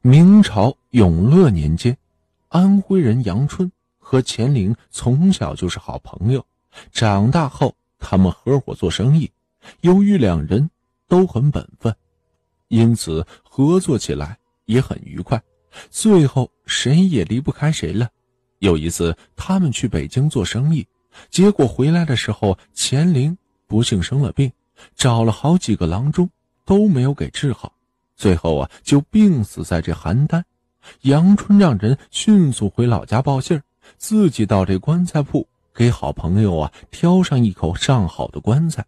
明朝永乐年间，安徽人杨春和钱玲从小就是好朋友，长大后他们合伙做生意。由于两人都很本分，因此合作起来也很愉快。最后谁也离不开谁了。有一次，他们去北京做生意，结果回来的时候，钱玲不幸生了病，找了好几个郎中，都没有给治好。最后啊，就病死在这邯郸。杨春让人迅速回老家报信自己到这棺材铺给好朋友啊挑上一口上好的棺材。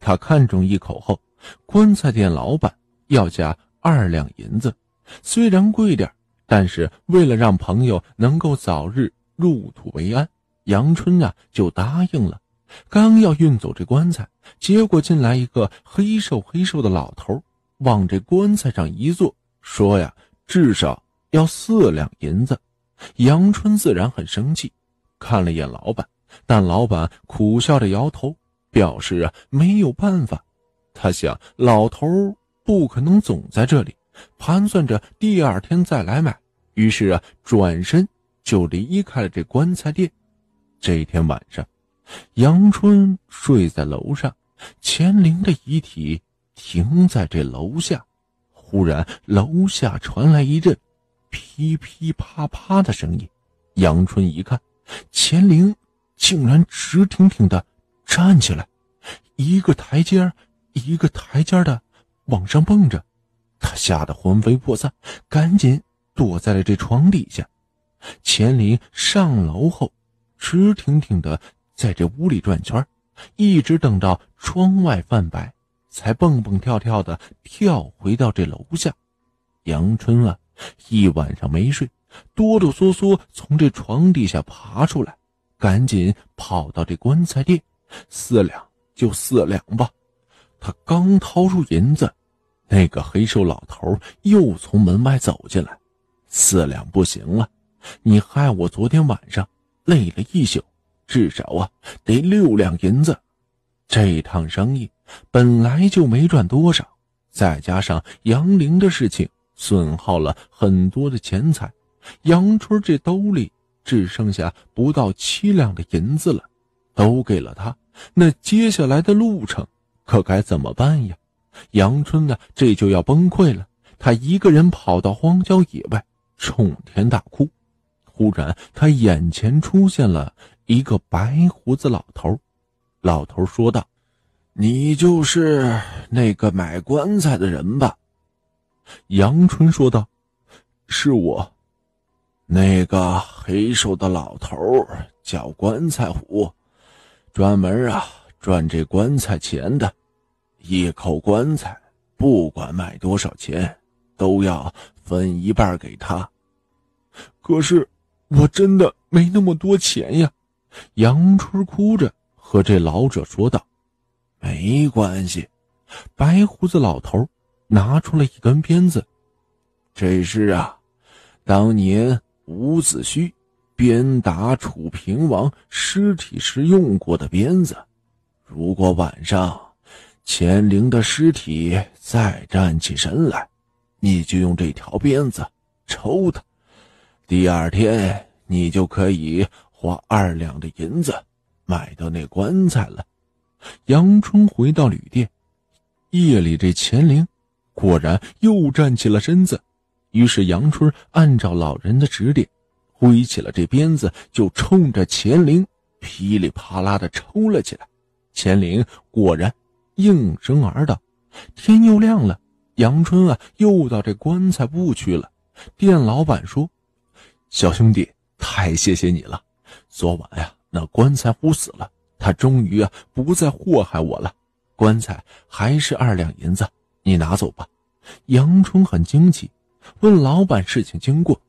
他看中一口后，棺材店老板要价二两银子，虽然贵点但是为了让朋友能够早日入土为安，杨春啊就答应了。刚要运走这棺材，结果进来一个黑瘦黑瘦的老头。往这棺材上一坐，说呀，至少要四两银子。杨春自然很生气，看了一眼老板，但老板苦笑着摇头，表示啊没有办法。他想，老头不可能总在这里，盘算着第二天再来买。于是啊，转身就离开了这棺材店。这天晚上，杨春睡在楼上，钱玲的遗体。停在这楼下，忽然楼下传来一阵噼噼啪啪的声音。杨春一看，钱玲竟然直挺挺的站起来，一个台阶一个台阶的往上蹦着。他吓得魂飞魄散，赶紧躲在了这床底下。钱玲上楼后，直挺挺的在这屋里转圈，一直等到窗外泛白。才蹦蹦跳跳的跳回到这楼下，杨春啊，一晚上没睡，哆哆嗦嗦从这床底下爬出来，赶紧跑到这棺材店，四两就四两吧。他刚掏出银子，那个黑瘦老头又从门外走进来，四两不行了，你害我昨天晚上累了一宿，至少啊得六两银子，这趟生意。本来就没赚多少，再加上杨玲的事情，损耗了很多的钱财。杨春这兜里只剩下不到七两的银子了，都给了他。那接下来的路程可该怎么办呀？杨春呢，这就要崩溃了。他一个人跑到荒郊野外，冲天大哭。忽然，他眼前出现了一个白胡子老头。老头说道。你就是那个买棺材的人吧？杨春说道：“是我，那个黑瘦的老头叫棺材虎，专门啊赚这棺材钱的。一口棺材不管卖多少钱，都要分一半给他。可是我真的没那么多钱呀！”杨春哭着和这老者说道。没关系，白胡子老头拿出了一根鞭子，这是啊，当年伍子胥鞭打楚平王尸体时用过的鞭子。如果晚上乾陵的尸体再站起身来，你就用这条鞭子抽他。第二天，你就可以花二两的银子买到那棺材了。杨春回到旅店，夜里这钱玲果然又站起了身子。于是杨春按照老人的指点，挥起了这鞭子，就冲着钱玲噼里啪啦的抽了起来。钱玲果然应声而倒。天又亮了，杨春啊，又到这棺材铺去了。店老板说：“小兄弟，太谢谢你了，昨晚呀，那棺材铺死了。”他终于啊不再祸害我了，棺材还是二两银子，你拿走吧。杨春很惊奇，问老板事情经过。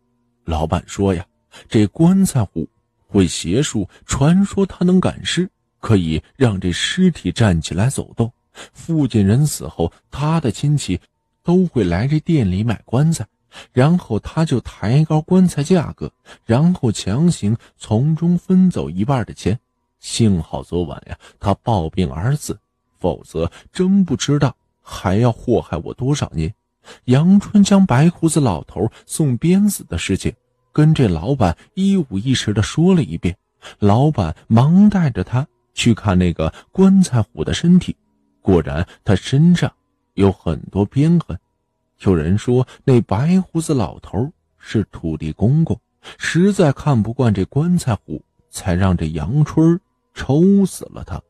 老板说呀，这棺材虎会邪术，传说他能赶尸，可以让这尸体站起来走动。附近人死后，他的亲戚都会来这店里买棺材，然后他就抬高棺材价格，然后强行从中分走一半的钱。幸好昨晚呀，他暴病而死，否则真不知道还要祸害我多少年。杨春将白胡子老头送鞭子的事情跟这老板一五一十的说了一遍，老板忙带着他去看那个棺材虎的身体，果然他身上有很多鞭痕。有人说那白胡子老头是土地公公，实在看不惯这棺材虎，才让这杨春抽死了他。